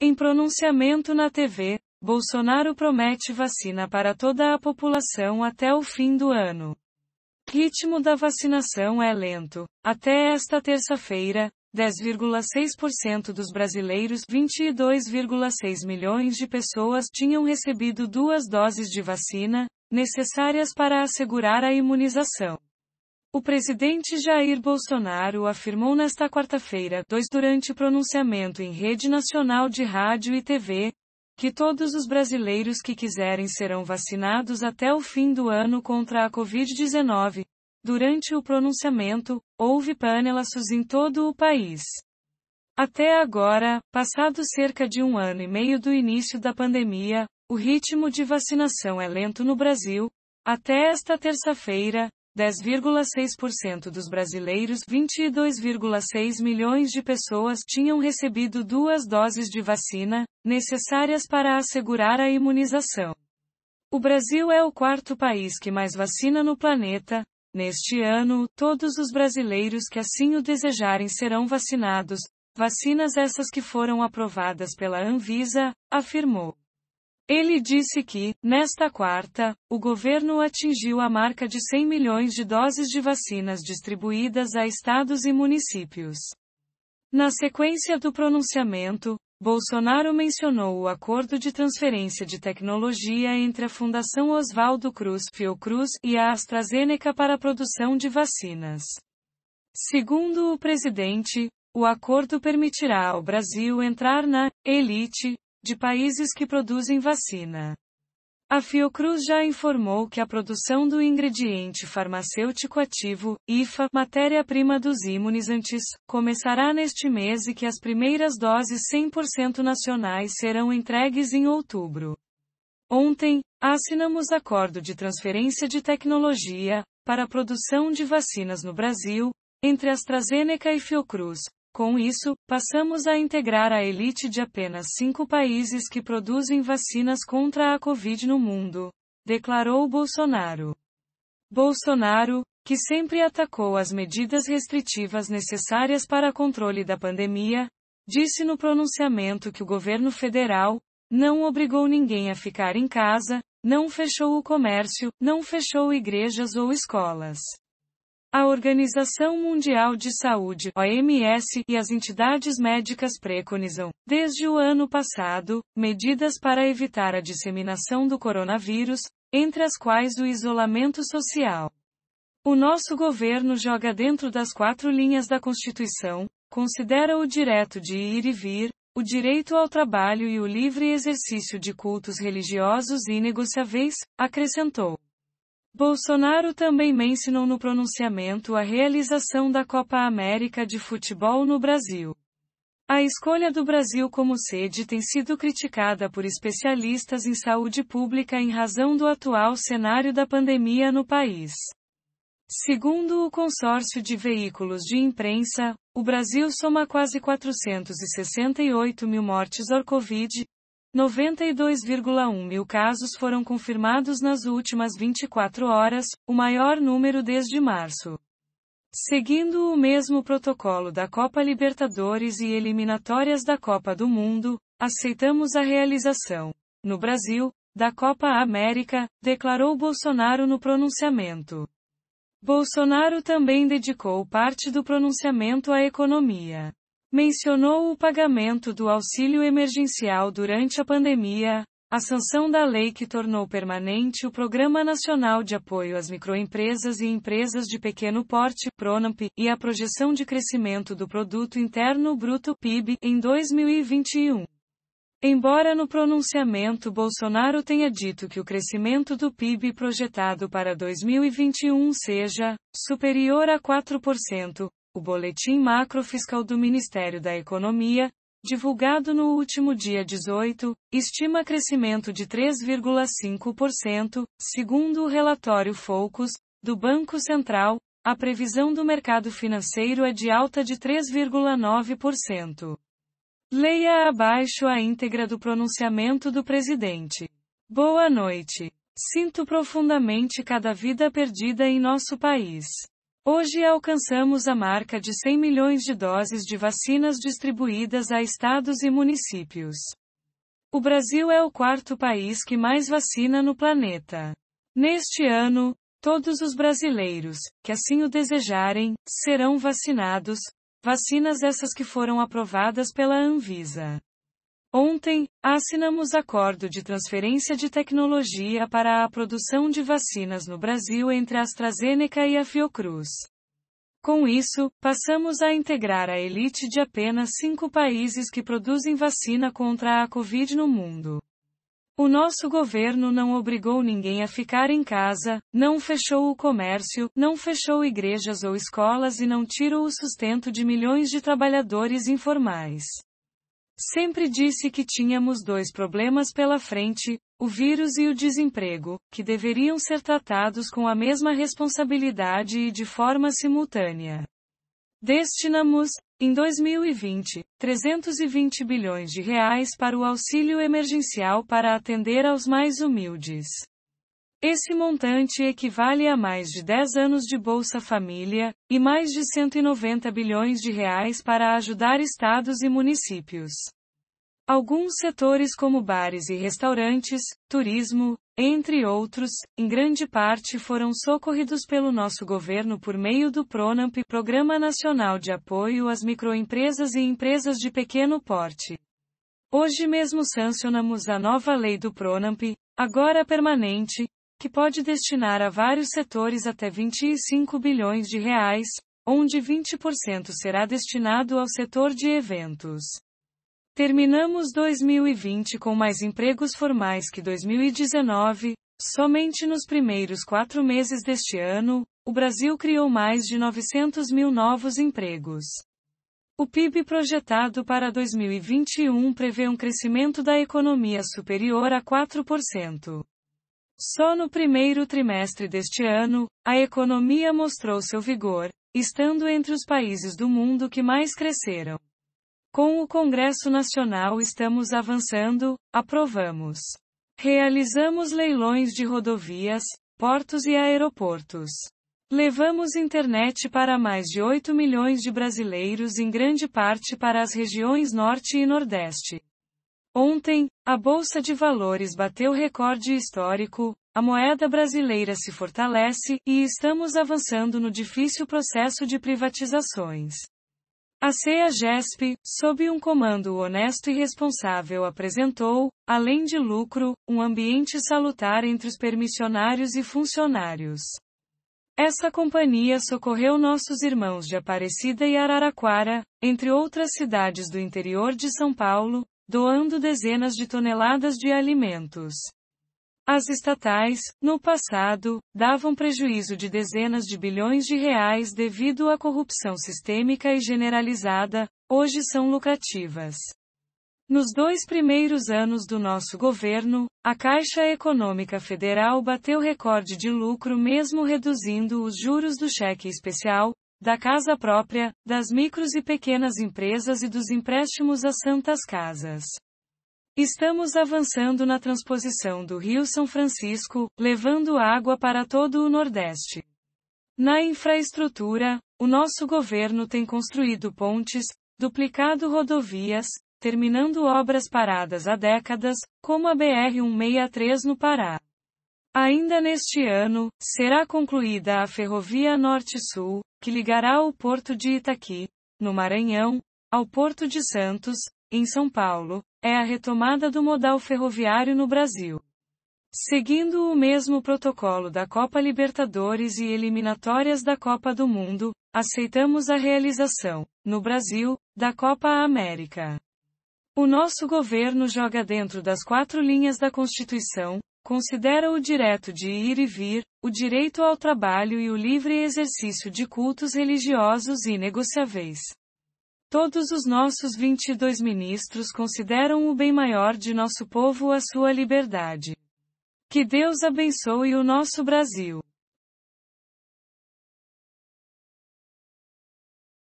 Em pronunciamento na TV, Bolsonaro promete vacina para toda a população até o fim do ano. Ritmo da vacinação é lento. Até esta terça-feira, 10,6% dos brasileiros, 22,6 milhões de pessoas tinham recebido duas doses de vacina, necessárias para assegurar a imunização. O presidente Jair Bolsonaro afirmou nesta quarta-feira, dois durante pronunciamento em rede nacional de rádio e TV, que todos os brasileiros que quiserem serão vacinados até o fim do ano contra a Covid-19. Durante o pronunciamento, houve panelaços em todo o país. Até agora, passado cerca de um ano e meio do início da pandemia, o ritmo de vacinação é lento no Brasil. Até esta terça-feira, 10,6% dos brasileiros, 22,6 milhões de pessoas tinham recebido duas doses de vacina, necessárias para assegurar a imunização. O Brasil é o quarto país que mais vacina no planeta. Neste ano, todos os brasileiros que assim o desejarem serão vacinados, vacinas essas que foram aprovadas pela Anvisa, afirmou. Ele disse que, nesta quarta, o governo atingiu a marca de 100 milhões de doses de vacinas distribuídas a estados e municípios. Na sequência do pronunciamento, Bolsonaro mencionou o acordo de transferência de tecnologia entre a Fundação Oswaldo Cruz Fiocruz e a AstraZeneca para a produção de vacinas. Segundo o presidente, o acordo permitirá ao Brasil entrar na elite de países que produzem vacina. A Fiocruz já informou que a produção do ingrediente farmacêutico ativo, IFA, matéria-prima dos imunizantes, começará neste mês e que as primeiras doses 100% nacionais serão entregues em outubro. Ontem, assinamos acordo de transferência de tecnologia para a produção de vacinas no Brasil, entre AstraZeneca e Fiocruz, com isso, passamos a integrar a elite de apenas cinco países que produzem vacinas contra a Covid no mundo, declarou Bolsonaro. Bolsonaro, que sempre atacou as medidas restritivas necessárias para controle da pandemia, disse no pronunciamento que o governo federal não obrigou ninguém a ficar em casa, não fechou o comércio, não fechou igrejas ou escolas. A Organização Mundial de Saúde, OMS, e as entidades médicas preconizam, desde o ano passado, medidas para evitar a disseminação do coronavírus, entre as quais o isolamento social. O nosso governo joga dentro das quatro linhas da Constituição, considera o direito de ir e vir, o direito ao trabalho e o livre exercício de cultos religiosos inegociáveis, acrescentou. Bolsonaro também mencionou no pronunciamento a realização da Copa América de Futebol no Brasil. A escolha do Brasil como sede tem sido criticada por especialistas em saúde pública em razão do atual cenário da pandemia no país. Segundo o consórcio de veículos de imprensa, o Brasil soma quase 468 mil mortes por Covid, 92,1 mil casos foram confirmados nas últimas 24 horas, o maior número desde março. Seguindo o mesmo protocolo da Copa Libertadores e eliminatórias da Copa do Mundo, aceitamos a realização, no Brasil, da Copa América, declarou Bolsonaro no pronunciamento. Bolsonaro também dedicou parte do pronunciamento à economia. Mencionou o pagamento do auxílio emergencial durante a pandemia, a sanção da lei que tornou permanente o Programa Nacional de Apoio às Microempresas e Empresas de Pequeno Porte, PRONAMP, e a projeção de crescimento do Produto Interno Bruto PIB em 2021. Embora no pronunciamento Bolsonaro tenha dito que o crescimento do PIB projetado para 2021 seja superior a 4%, o Boletim Macrofiscal do Ministério da Economia, divulgado no último dia 18, estima crescimento de 3,5%, segundo o relatório Focus, do Banco Central, a previsão do mercado financeiro é de alta de 3,9%. Leia abaixo a íntegra do pronunciamento do presidente. Boa noite. Sinto profundamente cada vida perdida em nosso país. Hoje alcançamos a marca de 100 milhões de doses de vacinas distribuídas a estados e municípios. O Brasil é o quarto país que mais vacina no planeta. Neste ano, todos os brasileiros, que assim o desejarem, serão vacinados, vacinas essas que foram aprovadas pela Anvisa. Ontem, assinamos acordo de transferência de tecnologia para a produção de vacinas no Brasil entre a AstraZeneca e a Fiocruz. Com isso, passamos a integrar a elite de apenas cinco países que produzem vacina contra a Covid no mundo. O nosso governo não obrigou ninguém a ficar em casa, não fechou o comércio, não fechou igrejas ou escolas e não tirou o sustento de milhões de trabalhadores informais. Sempre disse que tínhamos dois problemas pela frente, o vírus e o desemprego, que deveriam ser tratados com a mesma responsabilidade e de forma simultânea. Destinamos, em 2020, 320 bilhões de reais para o auxílio emergencial para atender aos mais humildes. Esse montante equivale a mais de 10 anos de Bolsa Família e mais de 190 bilhões de reais para ajudar estados e municípios. Alguns setores como bares e restaurantes, turismo, entre outros, em grande parte foram socorridos pelo nosso governo por meio do Pronamp, Programa Nacional de Apoio às Microempresas e Empresas de Pequeno Porte. Hoje mesmo sancionamos a nova lei do Pronamp, agora permanente, que pode destinar a vários setores até 25 bilhões de reais, onde 20% será destinado ao setor de eventos. Terminamos 2020 com mais empregos formais que 2019, somente nos primeiros quatro meses deste ano, o Brasil criou mais de 900 mil novos empregos. O PIB projetado para 2021 prevê um crescimento da economia superior a 4%. Só no primeiro trimestre deste ano, a economia mostrou seu vigor, estando entre os países do mundo que mais cresceram. Com o Congresso Nacional estamos avançando, aprovamos. Realizamos leilões de rodovias, portos e aeroportos. Levamos internet para mais de 8 milhões de brasileiros, em grande parte para as regiões Norte e Nordeste. Ontem, a Bolsa de Valores bateu recorde histórico, a moeda brasileira se fortalece e estamos avançando no difícil processo de privatizações. A CEA GESP, sob um comando honesto e responsável, apresentou, além de lucro, um ambiente salutar entre os permissionários e funcionários. Essa companhia socorreu nossos irmãos de Aparecida e Araraquara, entre outras cidades do interior de São Paulo, doando dezenas de toneladas de alimentos. As estatais, no passado, davam prejuízo de dezenas de bilhões de reais devido à corrupção sistêmica e generalizada, hoje são lucrativas. Nos dois primeiros anos do nosso governo, a Caixa Econômica Federal bateu recorde de lucro mesmo reduzindo os juros do cheque especial, da casa própria, das micros e pequenas empresas e dos empréstimos às santas casas. Estamos avançando na transposição do Rio São Francisco, levando água para todo o Nordeste. Na infraestrutura, o nosso governo tem construído pontes, duplicado rodovias, terminando obras paradas há décadas, como a BR-163 no Pará. Ainda neste ano, será concluída a Ferrovia Norte-Sul, que ligará o Porto de Itaqui, no Maranhão, ao Porto de Santos, em São Paulo, é a retomada do modal ferroviário no Brasil. Seguindo o mesmo protocolo da Copa Libertadores e eliminatórias da Copa do Mundo, aceitamos a realização, no Brasil, da Copa América. O nosso governo joga dentro das quatro linhas da Constituição, considera o direito de ir e vir, o direito ao trabalho e o livre exercício de cultos religiosos inegociáveis. Todos os nossos 22 ministros consideram o bem maior de nosso povo a sua liberdade. Que Deus abençoe o nosso Brasil.